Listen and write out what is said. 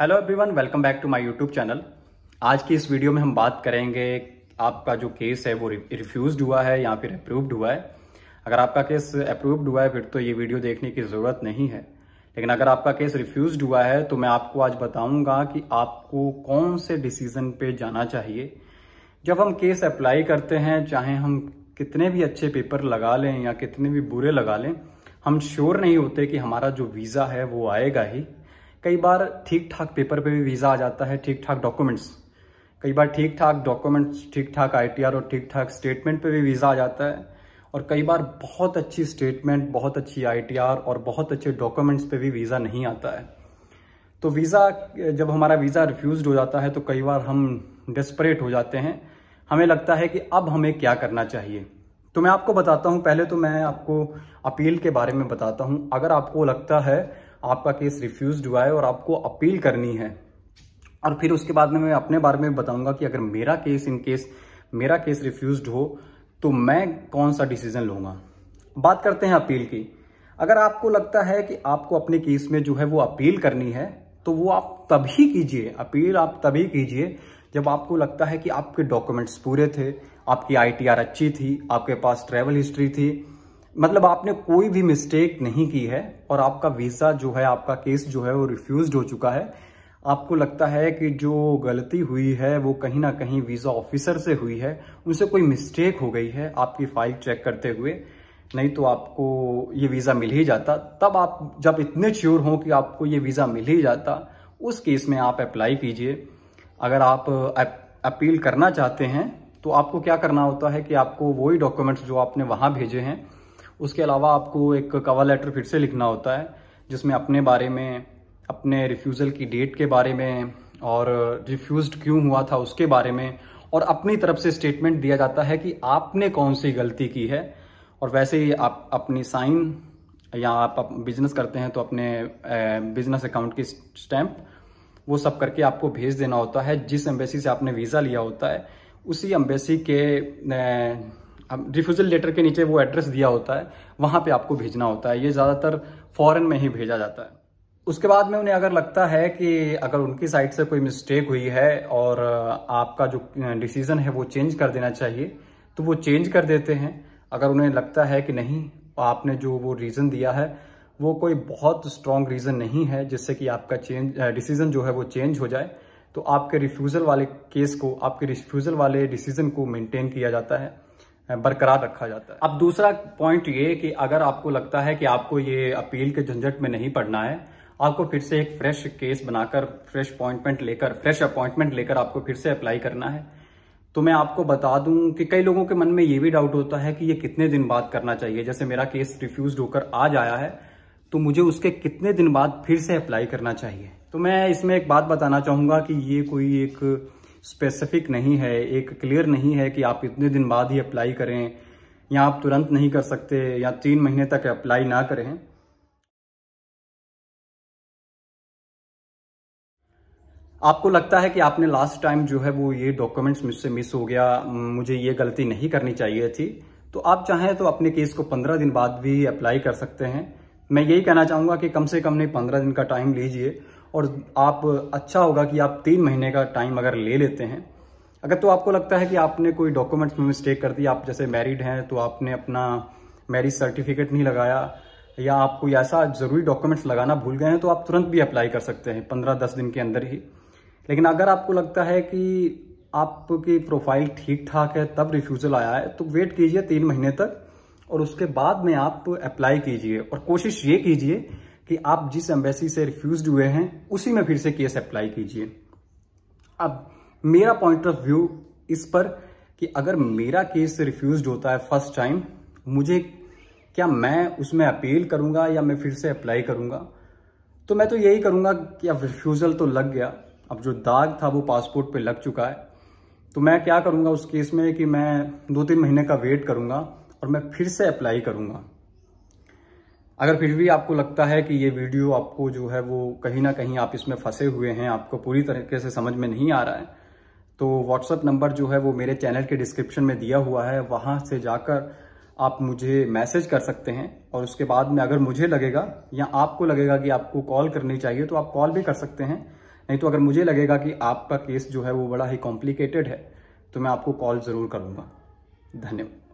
hello everyone welcome back to my YouTube channel आज की इस वीडियो में हम बात करेंगे आपका जो केस है वो रिफ्यूज हुआ है या फिर अप्रूव्ड हुआ है अगर आपका केस अप्रूव्ड हुआ है फिर तो ये वीडियो देखने की ज़रूरत नहीं है लेकिन अगर आपका केस रिफ्यूज हुआ है तो मैं आपको आज बताऊंगा कि आपको कौन से डिसीजन पे जाना चाहिए जब हम केस अप्लाई करते हैं चाहे हम कितने भी अच्छे पेपर लगा लें या कितने भी बुरे लगा लें हम श्योर नहीं होते कि हमारा जो वीज़ा है वो आएगा ही कई बार ठीक ठाक पेपर पे भी वीज़ा आ जाता है ठीक ठाक डॉक्यूमेंट्स कई बार ठीक ठाक डॉक्यूमेंट्स ठीक ठाक आईटीआर और ठीक ठाक स्टेटमेंट पे भी वीज़ा आ जाता है और कई बार बहुत अच्छी स्टेटमेंट बहुत अच्छी आईटीआर और बहुत अच्छे डॉक्यूमेंट्स पे भी वीज़ा नहीं आता है तो वीज़ा जब हमारा वीज़ा रिफ्यूज़ हो जाता है तो कई बार हम डेस्परेट हो जाते हैं हमें लगता है कि अब हमें क्या करना चाहिए तो मैं आपको बताता हूँ पहले तो मैं आपको अपील के बारे में बताता हूँ अगर आपको लगता है आपका केस रिफ्यूज हुआ है और आपको अपील करनी है और फिर उसके बाद में मैं अपने बारे में बताऊंगा कि अगर मेरा केस इन केस मेरा केस रिफ्यूज हो तो मैं कौन सा डिसीजन लूंगा बात करते हैं अपील की अगर आपको लगता है कि आपको अपने केस में जो है वो अपील करनी है तो वो आप तभी कीजिए अपील आप तभी कीजिए जब आपको लगता है कि आपके डॉक्यूमेंट्स पूरे थे आपकी आईटीआर अच्छी थी आपके पास ट्रैवल हिस्ट्री थी मतलब आपने कोई भी मिस्टेक नहीं की है और आपका वीज़ा जो है आपका केस जो है वो रिफ्यूज हो चुका है आपको लगता है कि जो गलती हुई है वो कहीं ना कहीं वीज़ा ऑफिसर से हुई है उनसे कोई मिस्टेक हो गई है आपकी फाइल चेक करते हुए नहीं तो आपको ये वीज़ा मिल ही जाता तब आप जब इतने श्योर हों कि आपको ये वीज़ा मिल ही जाता उस केस में आप अप्लाई कीजिए अगर आप अपील करना चाहते हैं तो आपको क्या करना होता है कि आपको वही डॉक्यूमेंट्स जो आपने वहां भेजे हैं उसके अलावा आपको एक कवर लेटर फिर से लिखना होता है जिसमें अपने बारे में अपने रिफ्यूज़ल की डेट के बारे में और रिफ्यूज़ क्यों हुआ था उसके बारे में और अपनी तरफ से स्टेटमेंट दिया जाता है कि आपने कौन सी गलती की है और वैसे ही आप अपनी साइन या आप बिजनेस करते हैं तो अपने बिजनेस अकाउंट की स्टैंप वो सब करके आपको भेज देना होता है जिस एम्बेसी से आपने वीज़ा लिया होता है उसी एम्बेसी के अब रिफ्यूज़ल लेटर के नीचे वो एड्रेस दिया होता है वहाँ पे आपको भेजना होता है ये ज़्यादातर फॉरेन में ही भेजा जाता है उसके बाद में उन्हें अगर लगता है कि अगर उनकी साइड से कोई मिस्टेक हुई है और आपका जो डिसीज़न है वो चेंज कर देना चाहिए तो वो चेंज कर देते हैं अगर उन्हें लगता है कि नहीं आपने जो वो रीज़न दिया है वो कोई बहुत स्ट्रॉन्ग रीज़न नहीं है जिससे कि आपका चेंज डिसीज़न जो है वो चेंज हो जाए तो आपके रिफ्यूज़ल वाले केस को आपके रिफ्यूज़ल वाले डिसीज़न को मेंटेन किया जाता है बरकरार रखा जाता है अब दूसरा पॉइंट ये कि अगर आपको लगता है कि आपको ये अपील के झंझट में नहीं पड़ना है आपको फिर से एक फ्रेश केस बनाकर फ्रेश अपॉइंटमेंट लेकर फ्रेश अपॉइंटमेंट लेकर आपको फिर से अप्लाई करना है तो मैं आपको बता दूं कि कई लोगों के मन में ये भी डाउट होता है कि ये कितने दिन बाद करना चाहिए जैसे मेरा केस रिफ्यूज होकर आज आया है तो मुझे उसके कितने दिन बाद फिर से अप्लाई करना चाहिए तो मैं इसमें एक बात बताना चाहूंगा कि ये कोई एक स्पेसिफिक नहीं है एक क्लियर नहीं है कि आप इतने दिन बाद ही अप्लाई करें या आप तुरंत नहीं कर सकते या तीन महीने तक अप्लाई ना करें आपको लगता है कि आपने लास्ट टाइम जो है वो ये डॉक्यूमेंट्स मुझसे मिस हो गया मुझे ये गलती नहीं करनी चाहिए थी तो आप चाहें तो अपने केस को पंद्रह दिन बाद भी अप्लाई कर सकते हैं मैं यही कहना चाहूंगा कि कम से कम नहीं पंद्रह दिन का टाइम लीजिए और आप अच्छा होगा कि आप तीन महीने का टाइम अगर ले लेते हैं अगर तो आपको लगता है कि आपने कोई डॉक्यूमेंट्स में मिस्टेक कर दी आप जैसे मैरिड हैं तो आपने अपना मैरिज सर्टिफिकेट नहीं लगाया या आप कोई ऐसा ज़रूरी डॉक्यूमेंट्स लगाना भूल गए हैं तो आप तुरंत भी अप्लाई कर सकते हैं पंद्रह दस दिन के अंदर ही लेकिन अगर आपको लगता है कि आपकी प्रोफाइल ठीक ठाक है तब रिफ्यूज़ल आया है तो वेट कीजिए तीन महीने तक और उसके बाद में आप अप्लाई कीजिए और कोशिश ये कीजिए कि आप जिस एम्बेसी से रिफ्यूज हुए हैं उसी में फिर से केस अप्लाई कीजिए अब मेरा पॉइंट ऑफ व्यू इस पर कि अगर मेरा केस रिफ्यूज होता है फर्स्ट टाइम मुझे क्या मैं उसमें अपील करूंगा या मैं फिर से अप्लाई करूंगा तो मैं तो यही करूंगा कि अब रिफ्यूज़ल तो लग गया अब जो दाग था वो पासपोर्ट पे लग चुका है तो मैं क्या करूंगा उस केस में कि मैं दो तीन महीने का वेट करूंगा और मैं फिर से अप्लाई करूंगा अगर फिर भी आपको लगता है कि ये वीडियो आपको जो है वो कहीं ना कहीं आप इसमें फंसे हुए हैं आपको पूरी तरीके से समझ में नहीं आ रहा है तो व्हाट्सअप नंबर जो है वो मेरे चैनल के डिस्क्रिप्शन में दिया हुआ है वहाँ से जाकर आप मुझे मैसेज कर सकते हैं और उसके बाद में अगर मुझे लगेगा या आपको लगेगा कि आपको कॉल करनी चाहिए तो आप कॉल भी कर सकते हैं नहीं तो अगर मुझे लगेगा कि आपका केस जो है वो बड़ा ही कॉम्प्लिकेटेड है तो मैं आपको कॉल ज़रूर करूँगा धन्यवाद